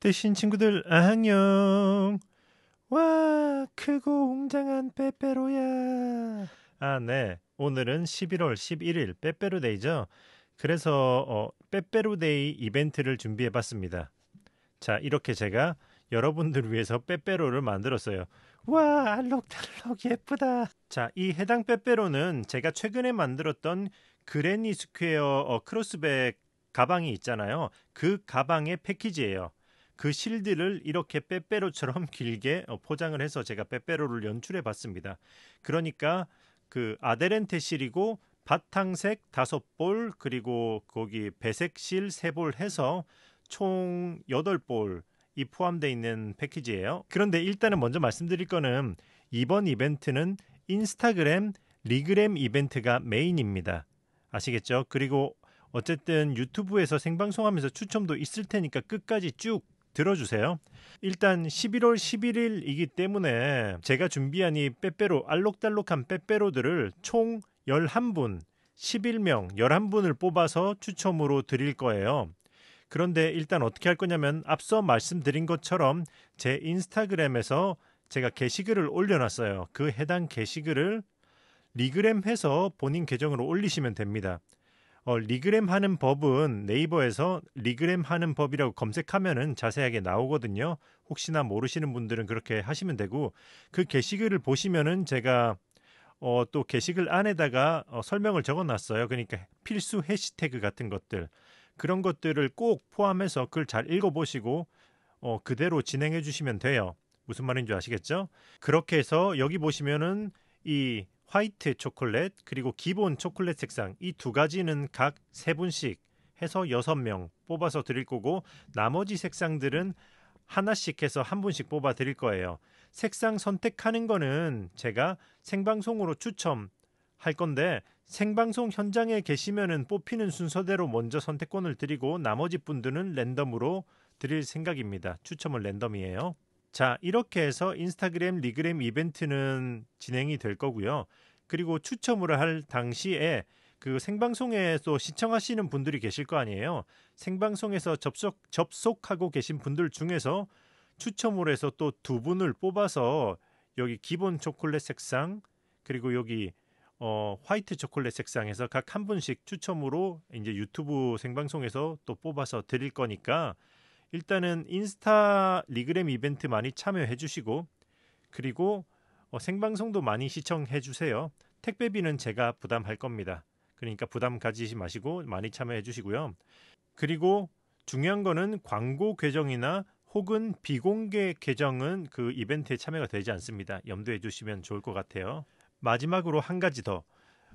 뜨신 친구들 안녕. 와 크고 웅장한 빼빼로야. 아 네. 오늘은 11월 11일 빼빼로데이죠. 그래서 어, 빼빼로데이 이벤트를 준비해봤습니다. 자 이렇게 제가 여러분들 위해서 빼빼로를 만들었어요. 와 알록달록 예쁘다. 자 이 해당 빼빼로는 제가 최근에 만들었던 그레니 스퀘어 어, 크로스백 가방이 있잖아요. 그 가방의 패키지예요. 그 실들을 이렇게 빼빼로처럼 길게 어, 포장을 해서 제가 빼빼로를 연출해 봤습니다. 그러니까 그 아데렌테 실이고 바탕색 다섯 볼 그리고 거기 배색 실 세 볼 해서 총 여덟 볼이 포함되어 있는 패키지예요. 그런데 일단은 먼저 말씀드릴 거는 이번 이벤트는 인스타그램 리그램 이벤트가 메인입니다. 아시겠죠? 그리고 어쨌든 유튜브에서 생방송하면서 추첨도 있을 테니까 끝까지 쭉 들어주세요. 일단 11월 11일이기 때문에 제가 준비한 이 빼빼로 알록달록한 빼빼로들을 총 11분 11명 11분을 뽑아서 추첨으로 드릴 거예요. 그런데 일단 어떻게 할 거냐면 앞서 말씀드린 것처럼 제 인스타그램에서 제가 게시글을 올려놨어요. 그 해당 게시글을 리그램해서 본인 계정으로 올리시면 됩니다. 어, 리그램 하는 법은 네이버에서 리그램 하는 법이라고 검색하면은 자세하게 나오거든요. 혹시나 모르시는 분들은 그렇게 하시면 되고 그 게시글을 보시면은 제가 어, 또 게시글 안에다가 어, 설명을 적어놨어요. 그러니까 필수 해시태그 같은 것들 그런 것들을 꼭 포함해서 글 잘 읽어보시고 어, 그대로 진행해 주시면 돼요. 무슨 말인지 아시겠죠? 그렇게 해서 여기 보시면은 이 화이트 초콜릿 그리고 기본 초콜릿 색상 이 두 가지는 각3 분씩 해서 6명 뽑아서 드릴 거고 나머지 색상들은 하나씩 해서 한 분씩 뽑아 드릴 거예요. 색상 선택하는 거는 제가 생방송으로 추첨 할 건데 생방송 현장에 계시면은 뽑히는 순서대로 먼저 선택권을 드리고 나머지 분들은 랜덤으로 드릴 생각입니다. 추첨은 랜덤이에요. 자, 이렇게 해서 인스타그램 리그램 이벤트는 진행이 될 거고요. 그리고 추첨을 할 당시에 그 생방송에서 시청하시는 분들이 계실 거 아니에요. 생방송에서 접속 접속하고 계신 분들 중에서 추첨을 해서 또 두 분을 뽑아서 여기 기본 초콜릿 색상 그리고 여기 어, 화이트 초콜릿 색상에서 각 한 분씩 추첨으로 이제 유튜브 생방송에서 또 뽑아서 드릴 거니까 일단은 인스타 리그램 이벤트 많이 참여해 주시고 그리고 어, 생방송도 많이 시청해 주세요. 택배비는 제가 부담할 겁니다. 그러니까 부담 가지지 마시고 많이 참여해 주시고요. 그리고 중요한 거는 광고 계정이나 혹은 비공개 계정은 그 이벤트에 참여가 되지 않습니다. 염두해 주시면 좋을 것 같아요. 마지막으로 한 가지 더.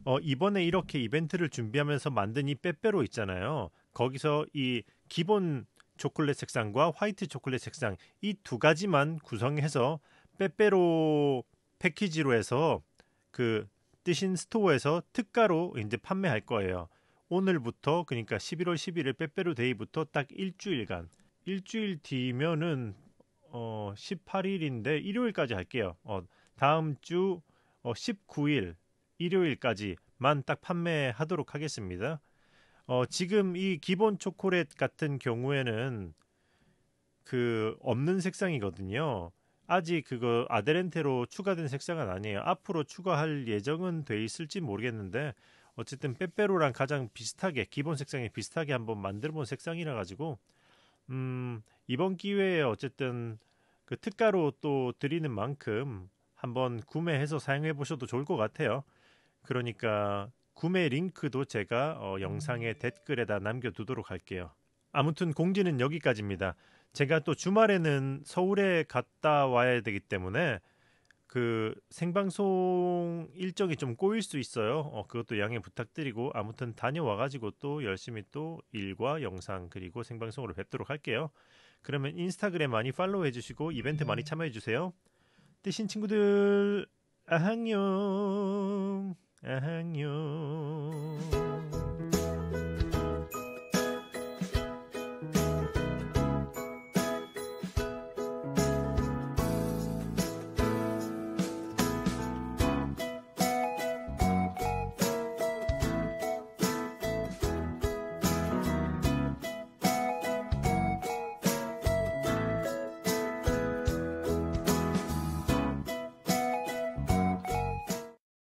어, 이번에 이렇게 이벤트를 준비하면서 만든 이 빼빼로 있잖아요. 거기서 이 기본 초콜릿 색상과 화이트 초콜릿 색상 이 두 가지만 구성해서 빼빼로 패키지로 해서 그 뜨신 스토어에서 특가로 이제 판매할 거예요. 오늘부터 그러니까 11월 11일 빼빼로 데이부터 딱 일주일간 일주일 뒤면은 어 18일인데 일요일까지 할게요. 어 다음 주 어, 19일 일요일까지만 딱 판매하도록 하겠습니다. 어, 지금 이 기본 초콜릿 같은 경우에는 그 없는 색상이거든요. 아직 그거 아데렌테로 추가된 색상은 아니에요. 앞으로 추가할 예정은 돼 있을지 모르겠는데 어쨌든 빼빼로랑 가장 비슷하게 기본 색상에 비슷하게 한번 만들어본 색상이라 가지고 음, 이번 기회에 어쨌든 그 특가로 또 드리는 만큼 한번 구매해서 사용해 보셔도 좋을 것 같아요. 그러니까 구매 링크도 제가 어, 영상의 음. 댓글에다 남겨두도록 할게요. 아무튼 공지는 여기까지입니다. 제가 또 주말에는 서울에 갔다 와야 되기 때문에 그 생방송 일정이 좀 꼬일 수 있어요. 어, 그것도 양해 부탁드리고 아무튼 다녀와가지고 또 열심히 또 일과 영상 그리고 생방송으로 뵙도록 할게요. 그러면 인스타그램 많이 팔로우 해주시고 이벤트 많이 네. 참여해주세요. 뜨신 친구들 아 안녕. año.